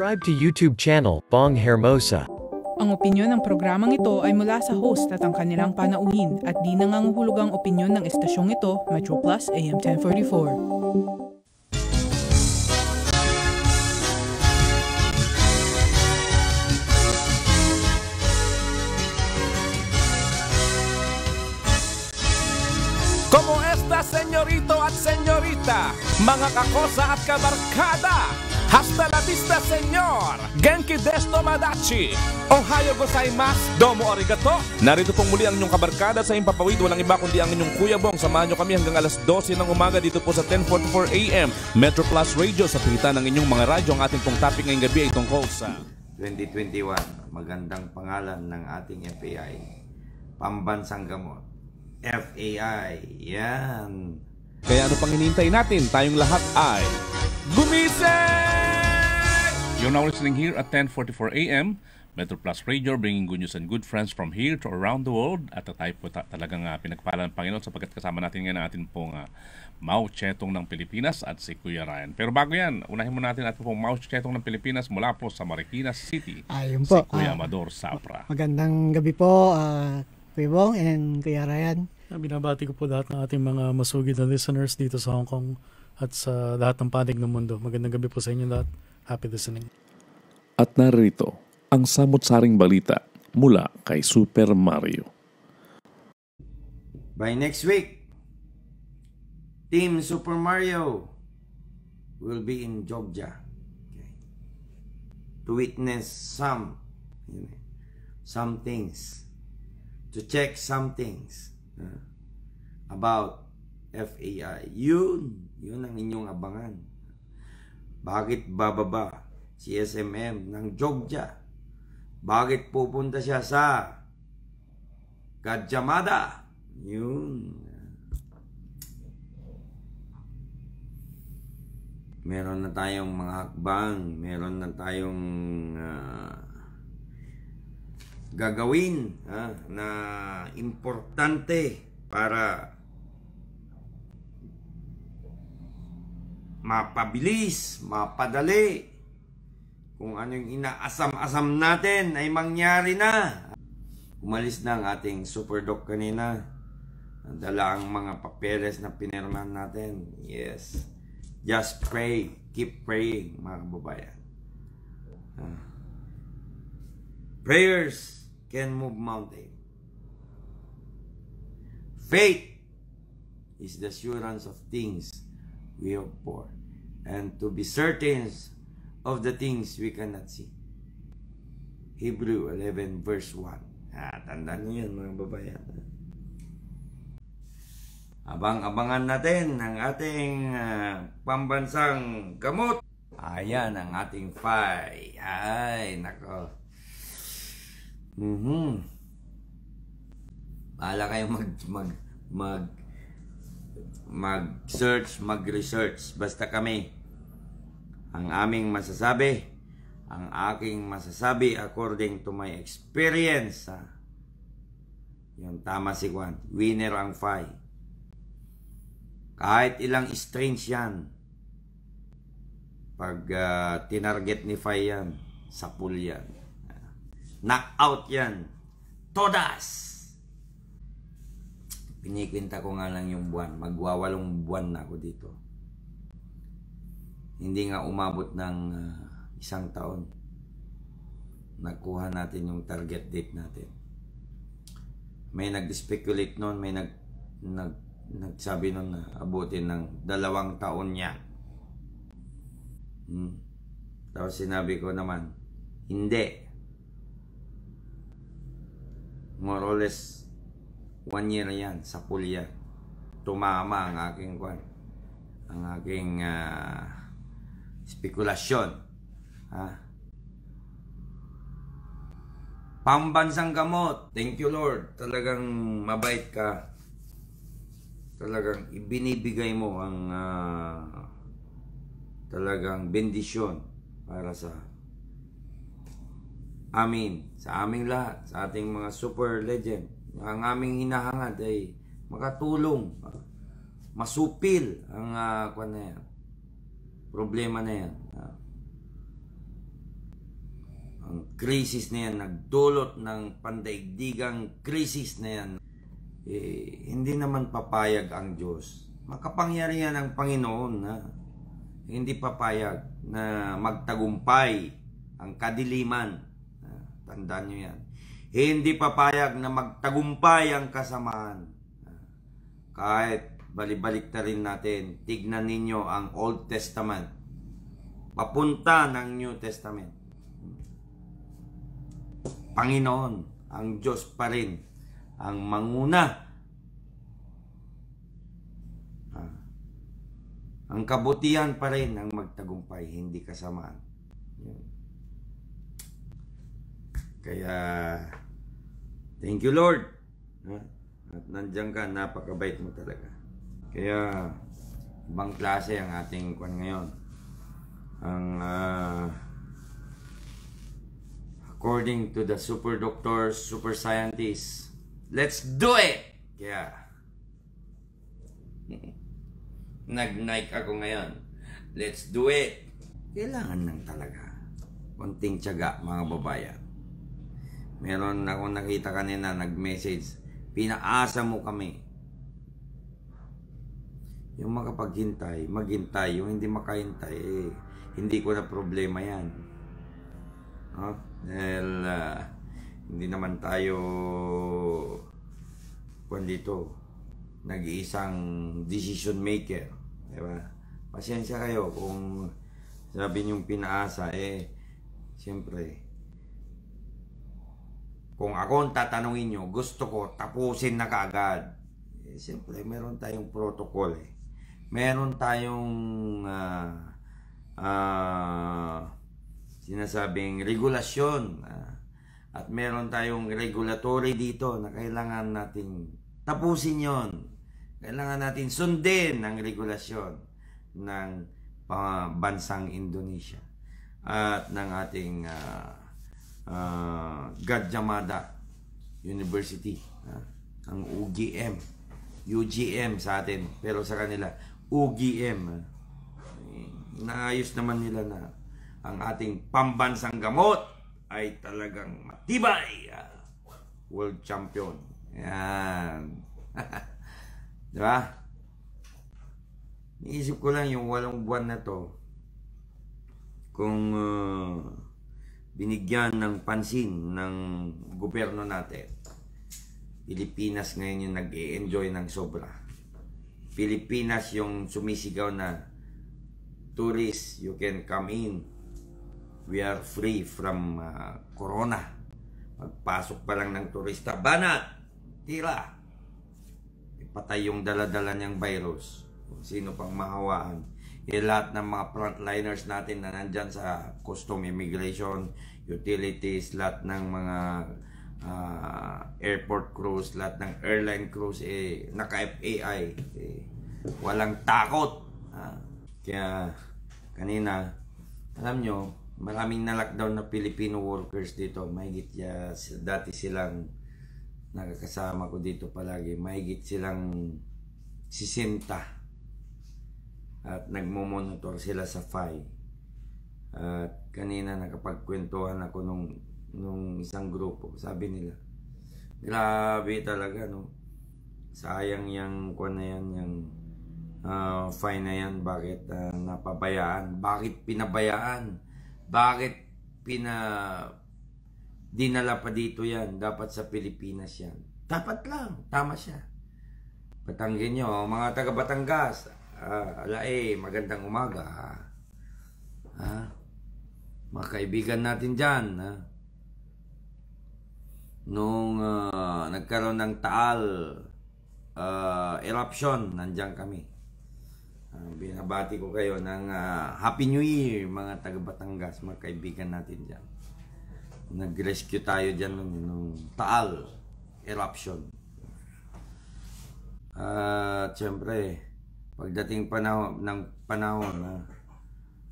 Subscribe to YouTube channel, Bong Hermosa. Ang opinyon ng programang ito ay mula sa host at ang kanilang panauhin at di ang opinyon ng istasyong ito, Metro Plus AM 1044. Como señorito at señorita, mga kakosa at kabarkada, Hasta la vista, senyor! Genki desu madachi! Ohayo gozaimasu! Domo arigato! Narito pong muli ang inyong kabarkada sa Impapawid. Walang iba kundi ang inyong Kuya Bong. Samahan nyo kami hanggang alas 12 ng umaga dito po sa 1044 AM Metro Plus Radio sa pita ng inyong mga radyo. Ang ating pong topic ngayong gabi ay tungkol sa... 2021, magandang pangalan ng ating FAI. Pambansang gamot. FAI. Yan. Kaya ano pang hinihintay natin? Tayong lahat ay... Gumising! You're now listening here at 10.44 a.m. Metro Plus Radio bringing good news and good friends from here to around the world. At tayo po ta- talagang uh, ah, pinagpalan ng Panginoon sapagkat kasama natin ngayon natin pong uh, Mao Chetong ng Pilipinas at si Kuya Ryan. Pero bago yan, unahin muna natin ating pong Mao Chetong ng Pilipinas mula po sa Marikina City. Ayun po. Si Kuya uh, Amador Sapra. Magandang gabi po, uh, Kuya Bong and Kuya Ryan. Binabati ko po lahat ng ating mga masugid na listeners dito sa Hong Kong at sa lahat ng panig ng mundo. Magandang gabi po sa inyo lahat. Happy listening. At narito ang samot-saring balita mula kay Super Mario. By next week, Team Super Mario will be in Georgia okay, to witness some you know, eh, some things, to check some things uh, about FAI. Yun, yun ang inyong abangan. Bakit bababa si SMM ng Jogja? Bakit pupunta siya sa Gajamada? Yun. Meron na tayong mga hakbang, meron na tayong uh, gagawin ha, ah, na importante para mapabilis, mapadali. Kung ano yung inaasam-asam natin ay mangyari na. Umalis na ang ating superdoc kanina. Dala ang mga papeles na pinirman natin. Yes. Just pray. Keep praying, mga kababayan. Ah. prayers can move mountains. Faith is the assurance of things we hope for and to be certain of the things we cannot see. Hebrew 11 verse 1. Ah, tandaan niyo yan mga babayan. Abang-abangan natin ang ating uh, pambansang gamot. Ayan ang ating pie. Ay, nako. Mm-hmm. Bahala kayong mag, mag, mag mag-search, mag-research. Basta kami, ang aming masasabi, ang aking masasabi according to my experience. Ha? Ah. Yung tama si Juan, winner ang Fai. Kahit ilang strange yan, pag uh, tinarget ni Fai yan, sa sapul yan. Knockout yan. Todas! Kinikwinta ko nga lang yung buwan. Magwawalong buwan na ako dito. Hindi nga umabot ng uh, isang taon. Nakuha natin yung target date natin. May nag-speculate noon, may nag, nag, nagsabi noon na abutin ng dalawang taon niya. Hmm. Tapos sinabi ko naman, hindi. More or less, One year na yan, sa pulya. Tumama ang aking kwan. Ang aking uh, spekulasyon. Ha? Pambansang gamot. Thank you Lord. Talagang mabait ka. Talagang ibinibigay mo ang uh, talagang bendisyon para sa amin, sa aming lahat, sa ating mga super legend ang aming hinahangad ay makatulong, masupil ang uh, kwan na yan, problema na yan. Uh, ang crisis na yan, nagdulot ng pandaigdigang crisis na yan, eh, hindi naman papayag ang Diyos. Makapangyarihan ang Panginoon na hindi papayag na magtagumpay ang kadiliman. Uh, tandaan nyo yan. Hindi papayag na magtagumpay ang kasamaan. Kahit balibalik na rin natin, tignan ninyo ang Old Testament. Papunta ng New Testament. Panginoon, ang Diyos pa rin, ang manguna. Ang kabutihan pa rin ang magtagumpay, hindi kasamaan. Yun. Kaya, thank you Lord. At nandiyan ka, napakabait mo talaga. Kaya, ibang klase ang ating kwan ngayon. Ang, uh, according to the super doctors, super scientists, let's do it! Kaya, nag-Nike ako ngayon. Let's do it! Kailangan lang talaga. Konting tiyaga, mga babayan. Meron na akong nakita kanina, nag-message. Pinaasa mo kami. Yung makapaghintay, maghintay. Yung hindi makahintay, eh, hindi ko na problema yan. No? Dahil, uh, hindi naman tayo kung nag-iisang decision maker. Diba? Pasensya kayo kung sabi niyong pinaasa, eh, siyempre, kung akong tatanungin nyo, gusto ko tapusin na kaagad. Eh, Siyempre, meron tayong protocol eh. Meron tayong uh, uh, sinasabing regulasyon uh, at meron tayong regulatory dito na kailangan nating tapusin yon. Kailangan natin sundin ang regulasyon ng uh, bansang Indonesia at ng ating uh, uh, ah, Gadyamada University. Uh, ang UGM. UGM sa atin. Pero sa kanila, UGM. Uh, ah. eh, naayos naman nila na ang ating pambansang gamot ay talagang matibay. Uh, world champion. Yan. diba? Niisip ko lang yung walang buwan na to kung uh, binigyan ng pansin ng gobyerno natin. Pilipinas ngayon yung nag-e-enjoy ng sobra. Pilipinas yung sumisigaw na tourist, you can come in. We are free from uh, corona. Magpasok pa lang ng turista. Banat! Tira! Ipatay yung daladala niyang virus. Kung sino pang mahawaan yung lahat ng mga frontliners natin na nandyan sa custom immigration, utilities, lahat ng mga uh, airport crews, lahat ng airline crews, eh, naka-FAI. Eh, walang takot. Uh, kaya, kanina, alam nyo, maraming na-lockdown na Filipino workers dito. Mahigit ya, dati silang nakakasama ko dito palagi. Mahigit silang sisimta at nagmo-monitor sila sa FI. At kanina nakapagkwentuhan ako nung, nung isang grupo. Sabi nila, grabe talaga no. Sayang yang kuan na yan, yung uh, fine na yan. Bakit uh, napabayaan? Bakit pinabayaan? Bakit pina dinala pa dito yan? Dapat sa Pilipinas yan. Dapat lang. Tama siya. Patanggin nyo, oh, mga taga Batangas, Ah, ala eh, magandang umaga. Ha? ha? Mga kaibigan natin dyan. Ha? Nung uh, nagkaroon ng Taal uh, eruption, nandyan kami. Uh, binabati ko kayo ng uh, Happy New Year mga taga Batangas, mga kaibigan natin dyan. Nag-rescue tayo dyan nung, nung Taal eruption. At uh, syempre, Pagdating panahon, ng panahon na ah,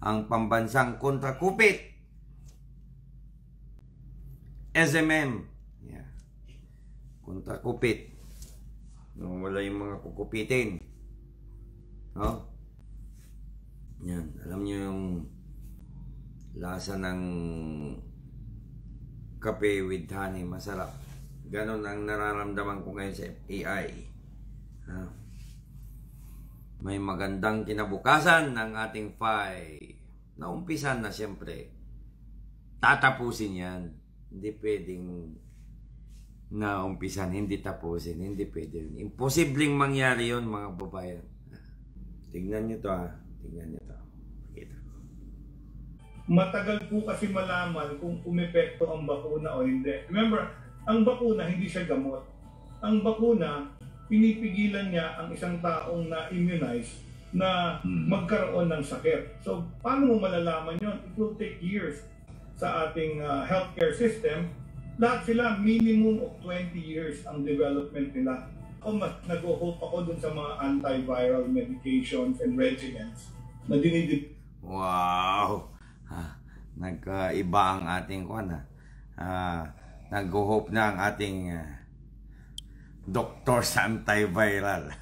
ang pambansang kontrakupit SMM yeah. kontrakupit nung wala yung mga kukupitin no? yan alam nyo yung lasa ng kape with honey masarap ganon ang nararamdaman ko ngayon sa AI ha? May magandang kinabukasan ng ating file. Naumpisan na siyempre. Tatapusin yan. Hindi pwedeng naumpisan, hindi tapusin, hindi pwede Imposibleng mangyari yon mga babayan. Tingnan nyo to ha. Tingnan nyo to. Pakita Matagal po kasi malaman kung umepekto ang bakuna o hindi. Remember, ang bakuna hindi siya gamot. Ang bakuna pinipigilan niya ang isang taong na-immunize na hmm. magkaroon ng sakit. So, paano mo malalaman yon? It will take years sa ating uh, healthcare system. Lahat sila, minimum of 20 years ang development nila. Ako, mas nag-hope ako dun sa mga antiviral medications and regimens na dinidip. Wow! Ha, nagkaiba ang ating kwan ha. Uh, nag-hope na ang ating uh, Dr. sa antiviral.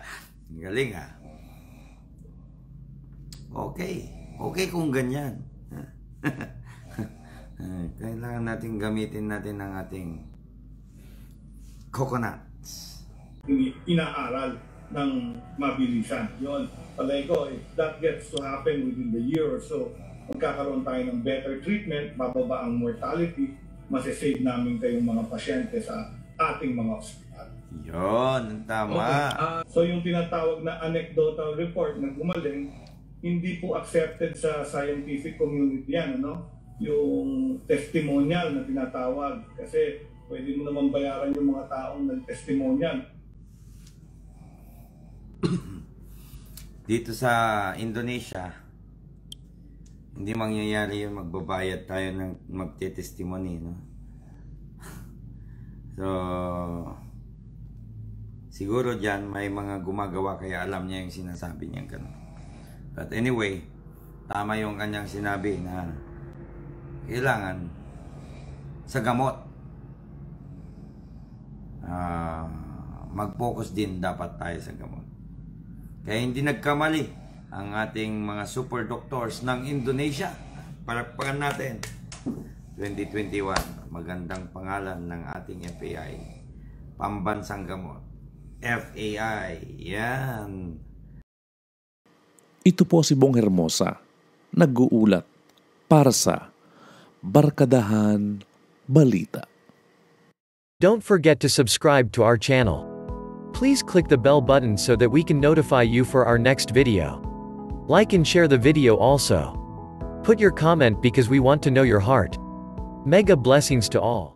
Galing ah. Okay. Okay kung ganyan. Kailangan natin gamitin natin ang ating coconuts. Inaaral ng mabilisan. Yun. Palay ko, if eh, that gets to happen within the year or so, magkakaroon tayo ng better treatment, bababa ang mortality, masisave namin kayong mga pasyente sa ating mga hospital. Yun, tama. Okay. Uh, so yung tinatawag na anecdotal report na gumaling, hindi po accepted sa scientific community yan, ano? Yung testimonial na tinatawag. Kasi pwede mo naman bayaran yung mga taong ng testimonial Dito sa Indonesia, hindi mangyayari yung magbabayad tayo ng magte-testimony, no? so, Siguro dyan may mga gumagawa kaya alam niya yung sinasabi niya ganun. But anyway, tama yung kanyang sinabi na kailangan sa gamot uh, mag-focus din dapat tayo sa gamot. Kaya hindi nagkamali ang ating mga super doctors ng Indonesia. Palakpakan natin. 2021, magandang pangalan ng ating FAI. Pambansang gamot. FAI. Yan. Ito po si Bong Hermosa, nag-uulat para sa Barkadahan Balita. Don't forget to subscribe to our channel. Please click the bell button so that we can notify you for our next video. Like and share the video also. Put your comment because we want to know your heart. Mega blessings to all.